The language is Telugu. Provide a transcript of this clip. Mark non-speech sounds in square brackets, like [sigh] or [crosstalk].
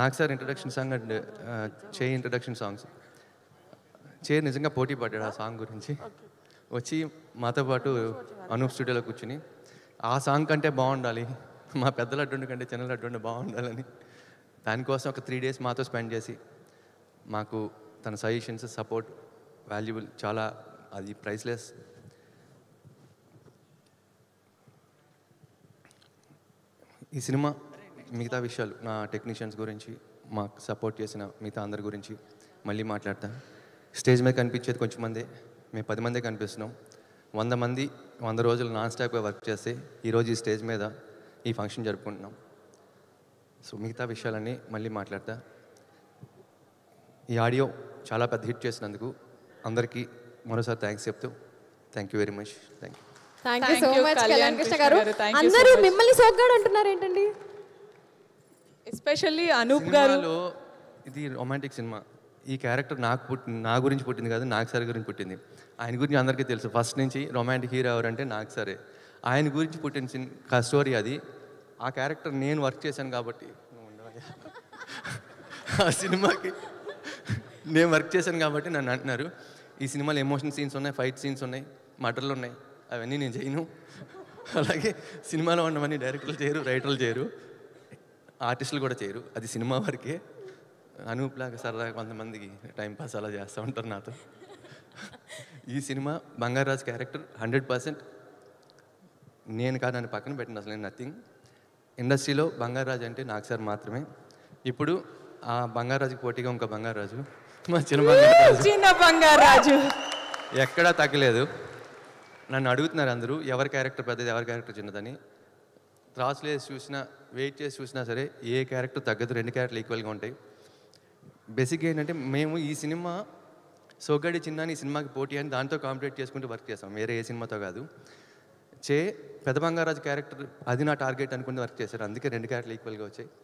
నాకు సార్ ఇంట్రడక్షన్ సాంగ్ అండి చే ఇంట్రడక్షన్ సాంగ్స్ చే నిజంగా పోటీ పడ్డాడు ఆ సాంగ్ గురించి వచ్చి మాతో పాటు అనూప్ స్టూడియోలో కూర్చుని ఆ సాంగ్ కంటే బాగుండాలి మా పెద్దలు అడ్డుండి కంటే చిన్నలు అడ్డుండి బాగుండాలని దానికోసం ఒక త్రీ డేస్ మాతో స్పెండ్ చేసి మాకు తన సజెషన్స్ సపోర్ట్ వాల్యుబుల్ చాలా అది ప్రైస్లెస్ ఈ సినిమా మిగతా విషయాలు నా టెక్నీషియన్స్ గురించి మాకు సపోర్ట్ చేసిన మిగతా అందరి గురించి మళ్ళీ మాట్లాడతాను స్టేజ్ మీద కనిపించేది కొంచెం మందే మేము పది మందే కనిపిస్తున్నాం వంద మంది వంద రోజులు నాన్ స్టాప్గా వర్క్ చేస్తే ఈరోజు ఈ స్టేజ్ మీద ఈ ఫంక్షన్ జరుపుకుంటున్నాం సో మిగతా విషయాలన్నీ మళ్ళీ మాట్లాడతా ఈ ఆడియో చాలా పెద్ద హిట్ చేసినందుకు అందరికీ మరోసారి థ్యాంక్స్ చెప్తూ thank you very much thank you thank you so much Kalyan Krishna garu అందరూ మిమ్మల్ని సోగ్గాడు అంటున్నారు ఏంటండి ఎస్పెషల్లీ అనూప్ గారు ఇది రొమాంటిక్ సినిమా ఈ క్యారెక్టర్ నాకు పుట్టి నా గురించి పుట్టింది కాదు నాగ్ సార్ గురించి పుట్టింది ఆయన గురించి అందరికీ తెలుసు ఫస్ట్ నుంచి రొమాంటిక్ హీరో ఎవరంటే నాగ్ సరే ఆయన గురించి పుట్టిన సిన్ స్టోరీ అది ఆ క్యారెక్టర్ నేను వర్క్ చేశాను కాబట్టి [laughs] ఆ సినిమాకి నేను వర్క్ చేశాను కాబట్టి నన్ను అంటున్నారు ఈ సినిమాలో ఎమోషన్ సీన్స్ ఉన్నాయి ఫైట్ సీన్స్ ఉన్నాయి మటర్లు ఉన్నాయి అవన్నీ నేను చేయను [laughs] అలాగే సినిమాలో ఉన్నవన్నీ డైరెక్టర్లు చేయరు రైటర్లు చేయరు ఆర్టిస్టులు కూడా చేయరు అది సినిమా వరకే అనూప్ లాగా సరదాగా కొంతమందికి టైంపాస్ అలా చేస్తూ ఉంటారు నాతో ఈ సినిమా బంగారాజ్ క్యారెక్టర్ హండ్రెడ్ పర్సెంట్ నేను కాదని పక్కన పెట్టిన అసలు నేను నథింగ్ ఇండస్ట్రీలో రాజు అంటే నాకు సార్ మాత్రమే ఇప్పుడు ఆ బంగారాజుకి పోటీగా ఇంకా బంగారాజు మా చిన్న చిన్న బంగారాజు ఎక్కడా తగ్గలేదు నన్ను అడుగుతున్నారు అందరూ ఎవరి క్యారెక్టర్ పెద్దది ఎవరి క్యారెక్టర్ చిన్నదని త్రాసులు వేసి చూసినా వెయిట్ చేసి చూసినా సరే ఏ క్యారెక్టర్ తగ్గదు రెండు క్యారెక్టర్లు ఈక్వల్గా ఉంటాయి బేసిక్గా ఏంటంటే మేము ఈ సినిమా సోగడి చిన్న ఈ సినిమాకి పోటీ అని దాంతో కాంపిటేట్ చేసుకుంటూ వర్క్ చేస్తాం వేరే ఏ సినిమాతో కాదు చే బంగారాజు క్యారెక్టర్ అది నా టార్గెట్ అనుకుంటూ వర్క్ చేశారు అందుకే రెండు క్యారెక్టర్లు ఈక్వల్గా వచ్చాయి